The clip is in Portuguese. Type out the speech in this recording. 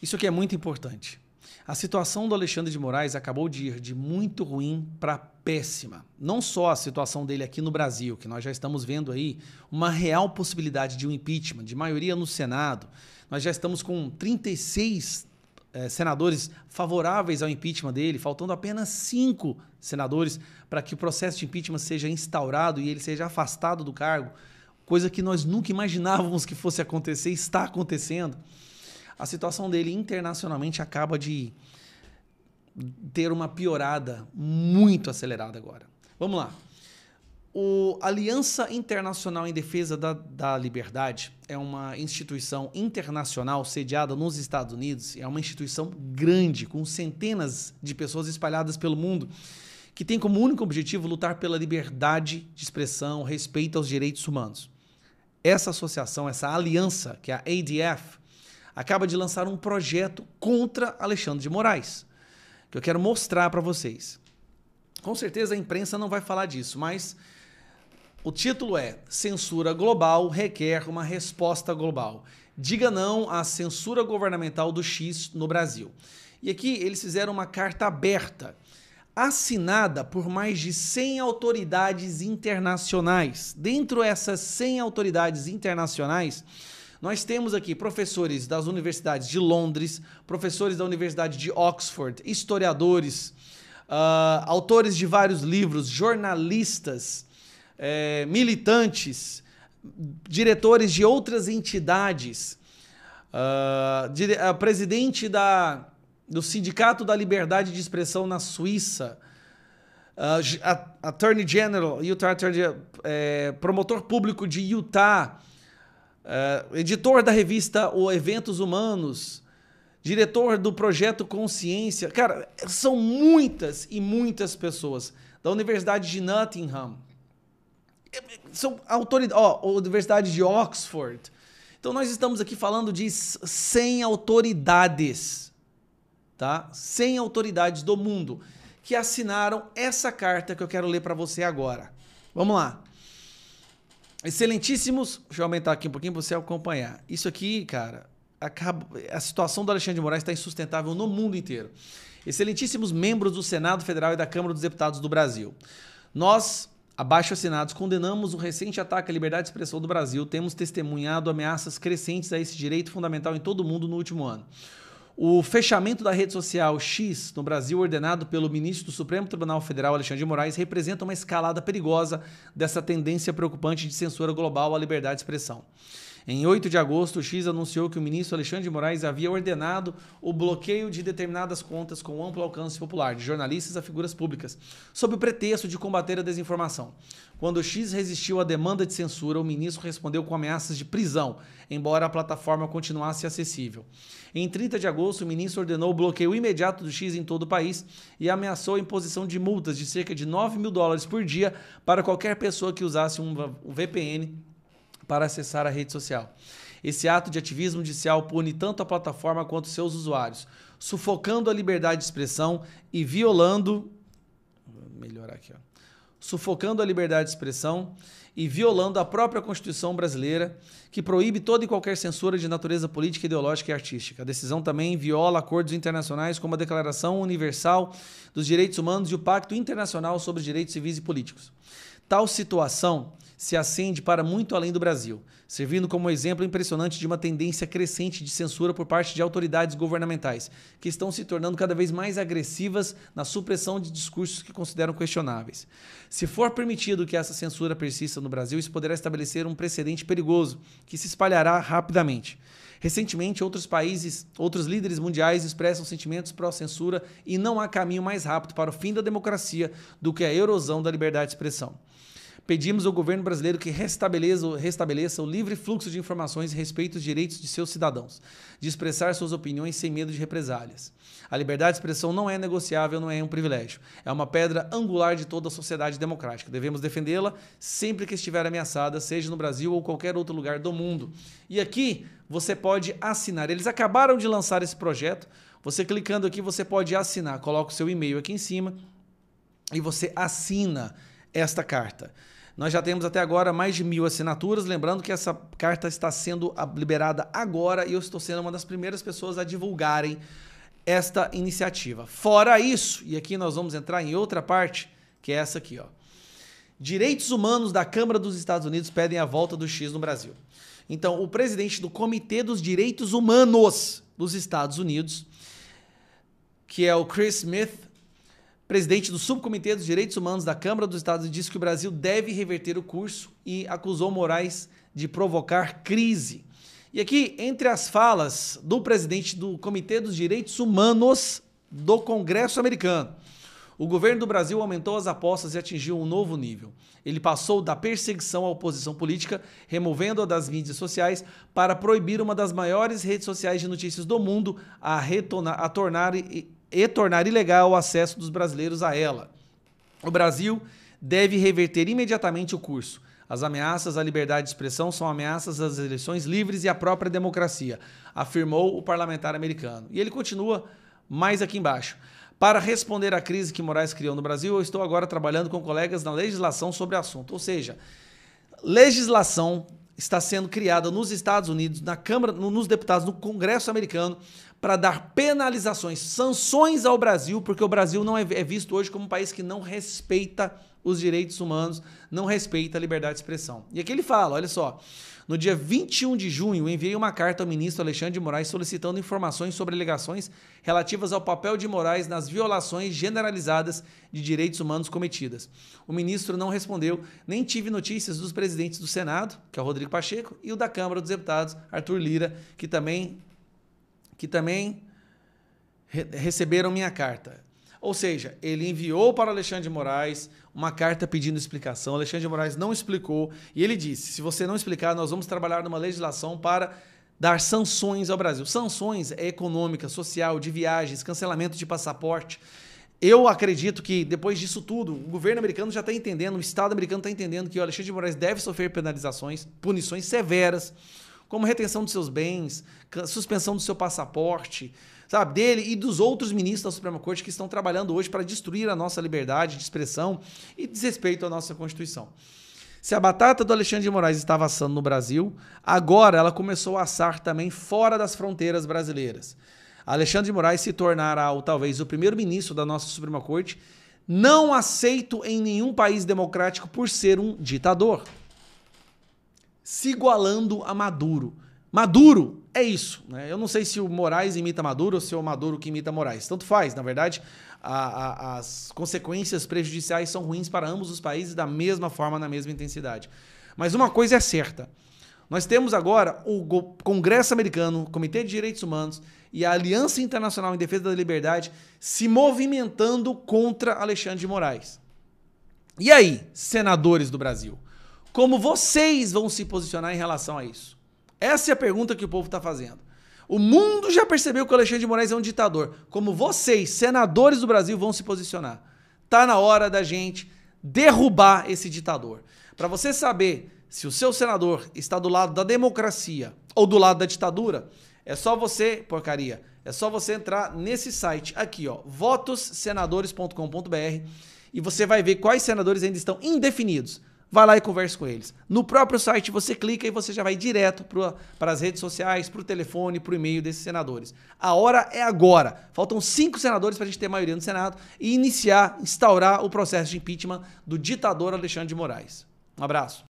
Isso aqui é muito importante. A situação do Alexandre de Moraes acabou de ir de muito ruim para péssima. Não só a situação dele aqui no Brasil, que nós já estamos vendo aí uma real possibilidade de um impeachment, de maioria no Senado. Nós já estamos com 36 eh, senadores favoráveis ao impeachment dele, faltando apenas cinco senadores para que o processo de impeachment seja instaurado e ele seja afastado do cargo, coisa que nós nunca imaginávamos que fosse acontecer, está acontecendo a situação dele internacionalmente acaba de ter uma piorada muito acelerada agora. Vamos lá. O Aliança Internacional em Defesa da, da Liberdade é uma instituição internacional sediada nos Estados Unidos. É uma instituição grande, com centenas de pessoas espalhadas pelo mundo, que tem como único objetivo lutar pela liberdade de expressão, respeito aos direitos humanos. Essa associação, essa aliança, que é a ADF, acaba de lançar um projeto contra Alexandre de Moraes, que eu quero mostrar para vocês. Com certeza a imprensa não vai falar disso, mas o título é Censura Global requer uma resposta global. Diga não à censura governamental do X no Brasil. E aqui eles fizeram uma carta aberta, assinada por mais de 100 autoridades internacionais. Dentro dessas 100 autoridades internacionais, nós temos aqui professores das universidades de Londres, professores da Universidade de Oxford, historiadores, uh, autores de vários livros, jornalistas, eh, militantes, diretores de outras entidades, uh, dire uh, presidente da, do Sindicato da Liberdade de Expressão na Suíça. Uh, Attorney General, Utah Attorney, eh, promotor público de Utah, uh, editor da revista O Eventos Humanos, diretor do projeto Consciência. Cara, são muitas e muitas pessoas da Universidade de Nottingham. É, são autoridades, ó, oh, Universidade de Oxford. Então nós estamos aqui falando de 100 autoridades, tá? 100 autoridades do mundo que assinaram essa carta que eu quero ler para você agora. Vamos lá. Excelentíssimos. Deixa eu aumentar aqui um pouquinho para você acompanhar. Isso aqui, cara, acaba... a situação do Alexandre de Moraes está insustentável no mundo inteiro. Excelentíssimos membros do Senado Federal e da Câmara dos Deputados do Brasil. Nós, abaixo assinados, condenamos o recente ataque à liberdade de expressão do Brasil. Temos testemunhado ameaças crescentes a esse direito fundamental em todo o mundo no último ano. O fechamento da rede social X no Brasil, ordenado pelo ministro do Supremo Tribunal Federal, Alexandre de Moraes, representa uma escalada perigosa dessa tendência preocupante de censura global à liberdade de expressão. Em 8 de agosto, o X anunciou que o ministro Alexandre de Moraes havia ordenado o bloqueio de determinadas contas com amplo alcance popular, de jornalistas a figuras públicas, sob o pretexto de combater a desinformação. Quando o X resistiu à demanda de censura, o ministro respondeu com ameaças de prisão, embora a plataforma continuasse acessível. Em 30 de agosto, o ministro ordenou o bloqueio imediato do X em todo o país e ameaçou a imposição de multas de cerca de 9 mil dólares por dia para qualquer pessoa que usasse um VPN para acessar a rede social. Esse ato de ativismo judicial pune tanto a plataforma quanto seus usuários, sufocando a liberdade de expressão e violando. Vou melhorar aqui, ó. Sufocando a liberdade de expressão e violando a própria Constituição brasileira, que proíbe toda e qualquer censura de natureza política, ideológica e artística. A decisão também viola acordos internacionais como a Declaração Universal dos Direitos Humanos e o Pacto Internacional sobre os Direitos Civis e Políticos. Tal situação se acende para muito além do Brasil, servindo como exemplo impressionante de uma tendência crescente de censura por parte de autoridades governamentais, que estão se tornando cada vez mais agressivas na supressão de discursos que consideram questionáveis. Se for permitido que essa censura persista no Brasil, isso poderá estabelecer um precedente perigoso que se espalhará rapidamente. Recentemente, outros países, outros líderes mundiais expressam sentimentos pró-censura e não há caminho mais rápido para o fim da democracia do que a erosão da liberdade de expressão. Pedimos ao governo brasileiro que restabeleça, restabeleça o livre fluxo de informações e respeito os direitos de seus cidadãos, de expressar suas opiniões sem medo de represálias. A liberdade de expressão não é negociável, não é um privilégio. É uma pedra angular de toda a sociedade democrática. Devemos defendê-la sempre que estiver ameaçada, seja no Brasil ou qualquer outro lugar do mundo. E aqui você pode assinar. Eles acabaram de lançar esse projeto. Você clicando aqui, você pode assinar. Coloca o seu e-mail aqui em cima e você assina esta carta. Nós já temos até agora mais de mil assinaturas. Lembrando que essa carta está sendo liberada agora e eu estou sendo uma das primeiras pessoas a divulgarem esta iniciativa. Fora isso, e aqui nós vamos entrar em outra parte, que é essa aqui, ó. Direitos humanos da Câmara dos Estados Unidos pedem a volta do X no Brasil. Então, o presidente do Comitê dos Direitos Humanos dos Estados Unidos, que é o Chris Smith, presidente do Subcomitê dos Direitos Humanos da Câmara dos Estados, disse que o Brasil deve reverter o curso e acusou Moraes de provocar crise. E aqui, entre as falas do presidente do Comitê dos Direitos Humanos do Congresso Americano, o governo do Brasil aumentou as apostas e atingiu um novo nível. Ele passou da perseguição à oposição política, removendo-a das mídias sociais, para proibir uma das maiores redes sociais de notícias do mundo a, retornar, a tornar e tornar ilegal o acesso dos brasileiros a ela. O Brasil deve reverter imediatamente o curso. As ameaças à liberdade de expressão são ameaças às eleições livres e à própria democracia, afirmou o parlamentar americano. E ele continua mais aqui embaixo. Para responder à crise que Moraes criou no Brasil, eu estou agora trabalhando com colegas na legislação sobre o assunto. Ou seja, legislação está sendo criada nos Estados Unidos, na Câmara, nos deputados, no Congresso americano, para dar penalizações, sanções ao Brasil, porque o Brasil não é, é visto hoje como um país que não respeita os direitos humanos, não respeita a liberdade de expressão. E aqui ele fala, olha só, no dia 21 de junho, enviei uma carta ao ministro Alexandre de Moraes solicitando informações sobre alegações relativas ao papel de Moraes nas violações generalizadas de direitos humanos cometidas. O ministro não respondeu, nem tive notícias dos presidentes do Senado, que é o Rodrigo Pacheco, e o da Câmara dos Deputados, Arthur Lira, que também que também re receberam minha carta. Ou seja, ele enviou para Alexandre de Moraes uma carta pedindo explicação. Alexandre de Moraes não explicou e ele disse: se você não explicar, nós vamos trabalhar numa legislação para dar sanções ao Brasil. Sanções é econômica, social, de viagens, cancelamento de passaporte. Eu acredito que depois disso tudo, o governo americano já está entendendo, o Estado americano está entendendo que o Alexandre de Moraes deve sofrer penalizações, punições severas como retenção de seus bens, suspensão do seu passaporte, sabe, dele e dos outros ministros da Suprema Corte que estão trabalhando hoje para destruir a nossa liberdade de expressão e desrespeito à nossa Constituição. Se a batata do Alexandre de Moraes estava assando no Brasil, agora ela começou a assar também fora das fronteiras brasileiras. Alexandre de Moraes se tornará, ou talvez, o primeiro-ministro da nossa Suprema Corte, não aceito em nenhum país democrático por ser um ditador se igualando a Maduro. Maduro é isso. Né? Eu não sei se o Moraes imita Maduro ou se é o Maduro que imita Moraes. Tanto faz, na verdade, a, a, as consequências prejudiciais são ruins para ambos os países da mesma forma, na mesma intensidade. Mas uma coisa é certa. Nós temos agora o Congresso Americano, o Comitê de Direitos Humanos e a Aliança Internacional em Defesa da Liberdade se movimentando contra Alexandre de Moraes. E aí, senadores do Brasil? como vocês vão se posicionar em relação a isso? Essa é a pergunta que o povo está fazendo. O mundo já percebeu que o Alexandre de Moraes é um ditador. Como vocês, senadores do Brasil, vão se posicionar? Tá na hora da gente derrubar esse ditador. Para você saber se o seu senador está do lado da democracia ou do lado da ditadura, é só você, porcaria, é só você entrar nesse site aqui, ó, votossenadores.com.br, e você vai ver quais senadores ainda estão indefinidos vai lá e converse com eles. No próprio site você clica e você já vai direto para as redes sociais, para o telefone, para o e-mail desses senadores. A hora é agora. Faltam cinco senadores para a gente ter maioria no Senado e iniciar, instaurar o processo de impeachment do ditador Alexandre de Moraes. Um abraço.